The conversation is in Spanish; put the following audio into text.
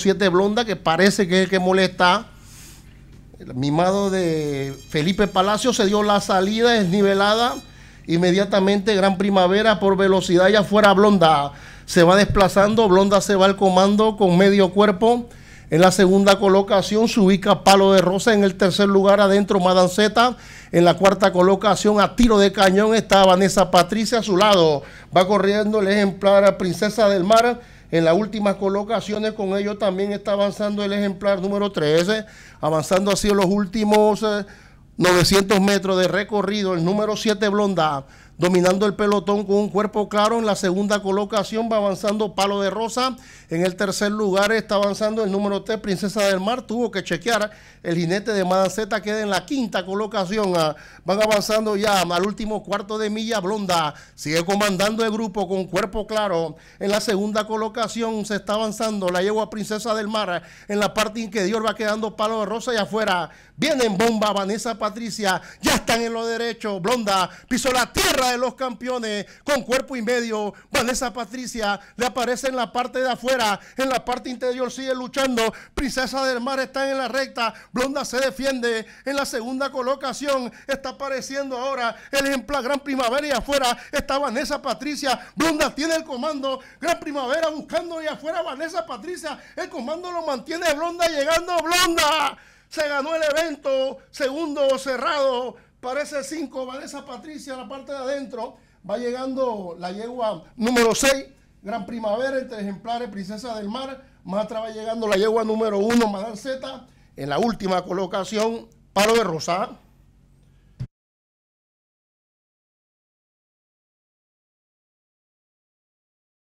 siete blonda que parece que es el que molesta. El mimado de Felipe Palacio se dio la salida desnivelada. Inmediatamente Gran Primavera por velocidad ya fuera Blonda. Se va desplazando, Blonda se va al comando con medio cuerpo. En la segunda colocación se ubica Palo de Rosa. En el tercer lugar adentro Madanceta. En la cuarta colocación a tiro de cañón está Vanessa Patricia a su lado. Va corriendo el ejemplar Princesa del Mar en las últimas colocaciones con ellos también está avanzando el ejemplar número 13, avanzando así los últimos 900 eh, metros de recorrido, el número 7 Blonda dominando el pelotón con un cuerpo claro. En la segunda colocación va avanzando Palo de Rosa. En el tercer lugar está avanzando el número 3, Princesa del Mar. Tuvo que chequear. El jinete de Madaceta. queda en la quinta colocación. Ah, van avanzando ya al último cuarto de milla. Blonda sigue comandando el grupo con cuerpo claro. En la segunda colocación se está avanzando la yegua Princesa del Mar. En la parte interior va quedando Palo de Rosa y afuera. Vienen bomba Vanessa Patricia. Ya están en lo derecho. Blonda pisó la tierra de los campeones con cuerpo y medio. Vanessa Patricia le aparece en la parte de afuera, en la parte interior sigue luchando. Princesa del Mar está en la recta, Blonda se defiende en la segunda colocación. Está apareciendo ahora el ejemplar Gran Primavera y afuera está Vanessa Patricia. Blonda tiene el comando, Gran Primavera buscando y afuera Vanessa Patricia. El comando lo mantiene Blonda llegando Blonda. Se ganó el evento, segundo cerrado. Parece 5, Vanessa Patricia, la parte de adentro. Va llegando la yegua número 6, Gran Primavera, entre ejemplares Princesa del Mar. Más atrás va llegando la yegua número 1, Madal Z. En la última colocación, Paro de Rosada.